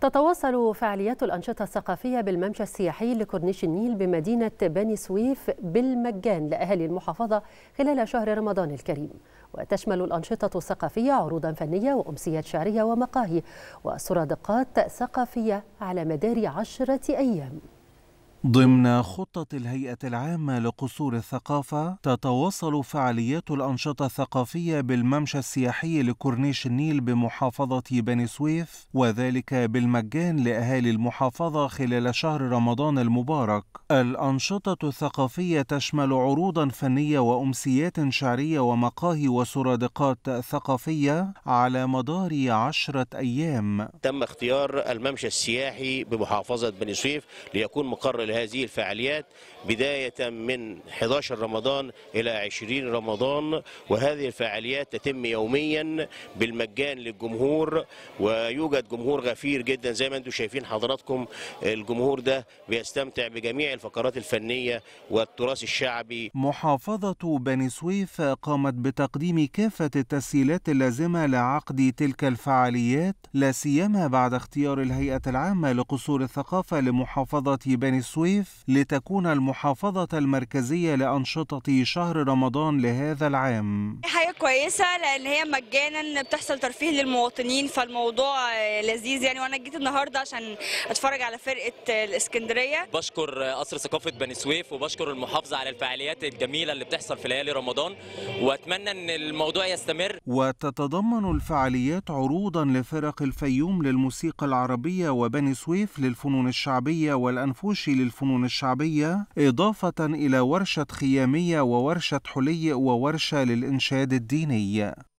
تتواصل فعاليات الأنشطة الثقافية بالممشى السياحي لكورنيش النيل بمدينة بني سويف بالمجان لأهالي المحافظة خلال شهر رمضان الكريم وتشمل الأنشطة الثقافية عروضا فنية وأمسيات شعرية ومقاهي وسرادقات ثقافية على مدار عشرة أيام ضمن خطة الهيئة العامة لقصور الثقافة تتواصل فعاليات الأنشطة الثقافية بالممشى السياحي لكورنيش النيل بمحافظة بني سويف وذلك بالمجان لأهالي المحافظة خلال شهر رمضان المبارك الأنشطة الثقافية تشمل عروضا فنية وأمسيات شعرية ومقاهي وسرادقات ثقافية على مدار عشرة أيام تم اختيار الممشى السياحي بمحافظة بني سويف ليكون مقر لهذه الفعاليات بداية من 11 رمضان إلى 20 رمضان وهذه الفعاليات تتم يوميا بالمجان للجمهور ويوجد جمهور غفير جدا زي ما انتم شايفين حضراتكم الجمهور ده بيستمتع بجميع الفقرات الفنية والتراث الشعبي محافظة بني سويف قامت بتقديم كافة التسهيلات اللازمة لعقد تلك الفعاليات لا سيما بعد اختيار الهيئة العامة لقصور الثقافة لمحافظة بني سويف التسويف لتكون المحافظة المركزية لأنشطة شهر رمضان لهذا العام حاجة كويسة لأن هي مجانا بتحصل ترفيه للمواطنين فالموضوع لذيذ يعني وأنا جيت النهاردة عشان أتفرج على فرقة الإسكندرية بشكر قصر ثقافة بني سويف وبشكر المحافظة على الفعاليات الجميلة اللي بتحصل في ليالي رمضان وأتمنى أن الموضوع يستمر وتتضمن الفعاليات عروضا لفرق الفيوم للموسيقى العربية وبني سويف للفنون الشعبية والأنفوش للفنون الفنون الشعبية إضافة إلى ورشة خيامية وورشة حلي وورشة للإنشاد الديني